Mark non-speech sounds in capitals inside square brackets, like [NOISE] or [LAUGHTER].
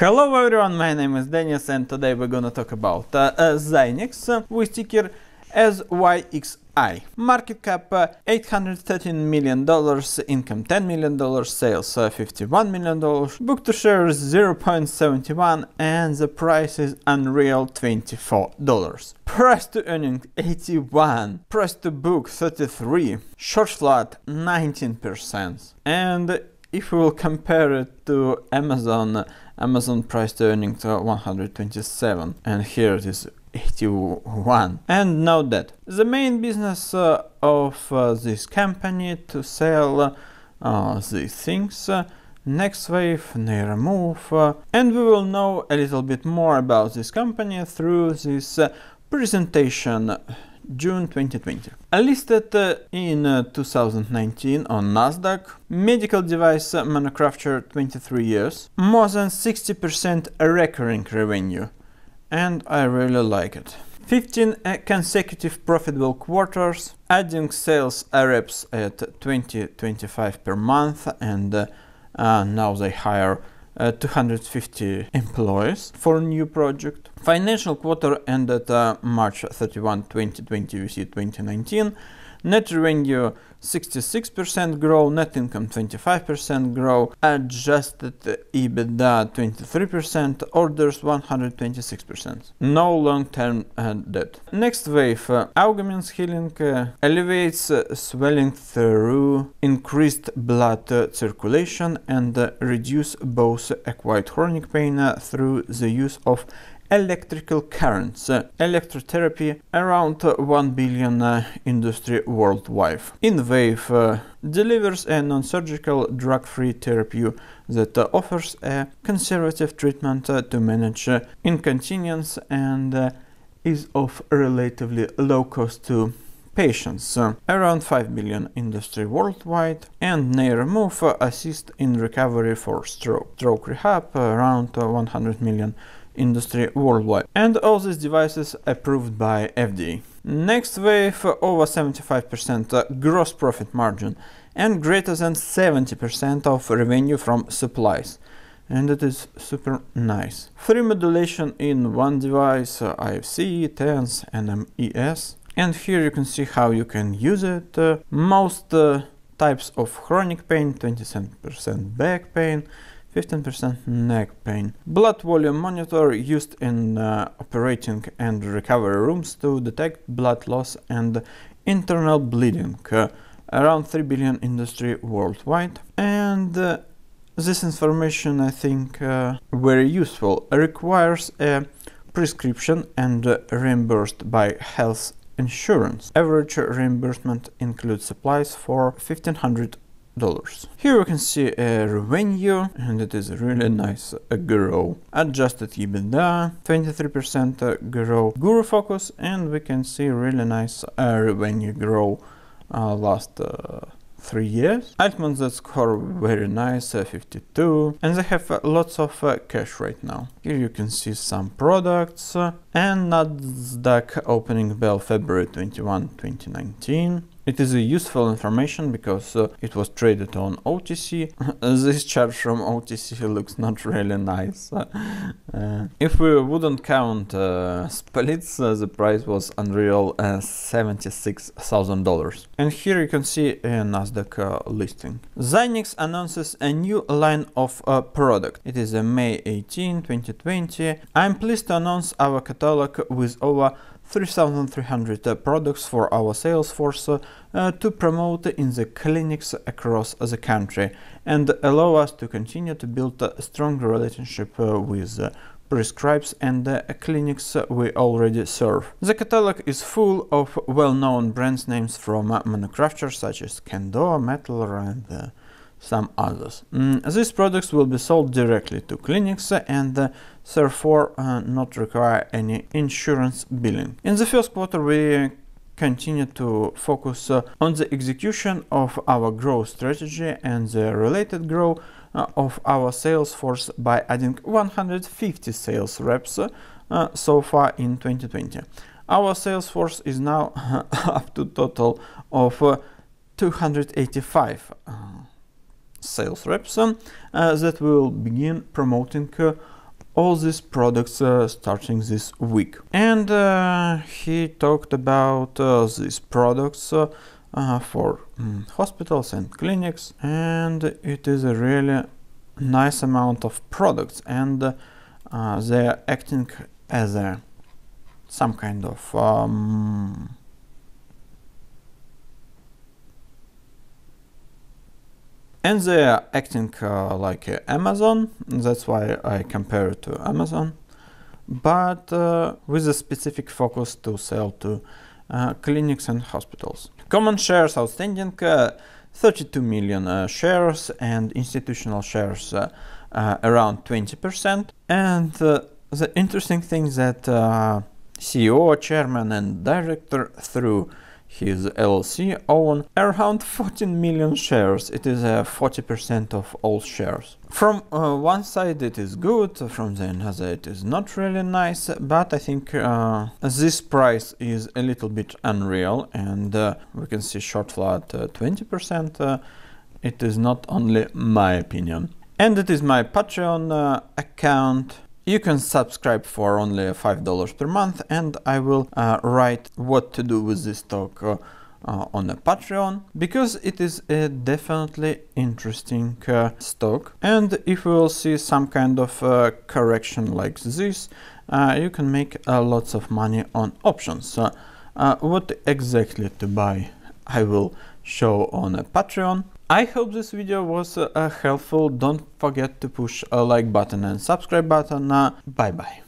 Hello everyone, my name is Dennis and today we're gonna talk about uh, uh, Zynex uh, with ticker SYXI. Market cap uh, $813 million, income $10 million, sales uh, $51 million, book to shares 0.71 and the price is unreal $24. Price to earning 81, price to book 33, short flat 19%. And if we will compare it to Amazon Amazon price to earnings 127 and here it is 81. And note that the main business uh, of uh, this company to sell uh, these things uh, next wave, near move, uh, and we will know a little bit more about this company through this uh, presentation June 2020. Listed uh, in uh, 2019 on Nasdaq, medical device manufacturer 23 years, more than 60% recurring revenue, and I really like it. 15 uh, consecutive profitable quarters, adding sales reps at 20-25 per month, and uh, uh now they hire uh, 250 employees for a new project. Financial quarter ended uh, March 31, 2020, We see 2019 net revenue 66% grow, net income 25% grow, adjusted EBITDA 23%, orders 126%. No long-term uh, debt. Next wave, uh, healing uh, alleviates uh, swelling through increased blood uh, circulation and uh, reduce both acquired chronic pain uh, through the use of electrical currents, uh, electrotherapy around 1 billion uh, industry worldwide. InWave uh, delivers a non-surgical drug-free therapy that offers a conservative treatment to manage incontinence and is of relatively low cost to patients, around 5 million industry worldwide, and NeuroMove assists in recovery for stroke. Stroke rehab, around 100 million industry worldwide. And all these devices approved by FDA. Next wave over 75% gross profit margin and greater than 70% of revenue from supplies and it is super nice. Three modulation in one device, uh, IFC, TENS, NMES. And here you can see how you can use it. Uh, most uh, types of chronic pain, 27% back pain, 15% neck pain. Blood volume monitor used in uh, operating and recovery rooms to detect blood loss and internal bleeding. Uh, around 3 billion industry worldwide. And uh, this information I think uh, very useful. Requires a prescription and reimbursed by health insurance. Average reimbursement includes supplies for 1500 dollars. Here we can see a revenue and it is really nice a grow. Adjusted EBITDA 23% grow guru focus and we can see really nice uh, revenue grow uh, last uh, three years. Altman's score very nice, uh, 52, and they have uh, lots of uh, cash right now. Here you can see some products, and Nasdaq opening bell February 21, 2019. It is a useful information because uh, it was traded on OTC. [LAUGHS] this chart from OTC looks not really nice. [LAUGHS] uh, if we wouldn't count uh, splits, uh, the price was unreal $76,000. And here you can see a Nasdaq uh, listing. Zynix announces a new line of uh, product. It is May 18, 2020. I'm pleased to announce our catalog catalog with over 3,300 uh, products for our sales force uh, to promote in the clinics across the country and allow us to continue to build a strong relationship uh, with prescribes and uh, clinics we already serve. The catalog is full of well-known brand names from manufacturers such as Kendo, Metal, and uh, some others. Mm, these products will be sold directly to clinics uh, and uh, therefore uh, not require any insurance billing. In the first quarter we continue to focus uh, on the execution of our growth strategy and the related growth uh, of our sales force by adding 150 sales reps uh, so far in 2020. Our sales force is now [LAUGHS] up to total of 285 sales reps um, uh, that will begin promoting uh, all these products uh, starting this week. And uh, he talked about uh, these products uh, for mm, hospitals and clinics and it is a really nice amount of products and they are acting as a some kind of um, and they are acting uh, like uh, Amazon. That's why I compare it to Amazon, but uh, with a specific focus to sell to uh, clinics and hospitals. Common shares outstanding, uh, 32 million uh, shares, and institutional shares around 20%. And the interesting thing that CEO, chairman, and director through his LLC own around 14 million shares. It is uh, 40% of all shares. From uh, one side it is good, from the another it is not really nice, but I think uh, this price is a little bit unreal and uh, we can see short flat 20%. Uh, uh, it is not only my opinion. And it is my Patreon account you can subscribe for only $5 per month and I will uh, write what to do with this talk uh, uh, on a Patreon because it is a definitely interesting stock uh, and if we will see some kind of uh, correction like this uh, you can make lots of money on options. what exactly to buy I will show on a Patreon I hope this video was uh, helpful. Don't forget to push a like button and subscribe button. Uh, bye bye.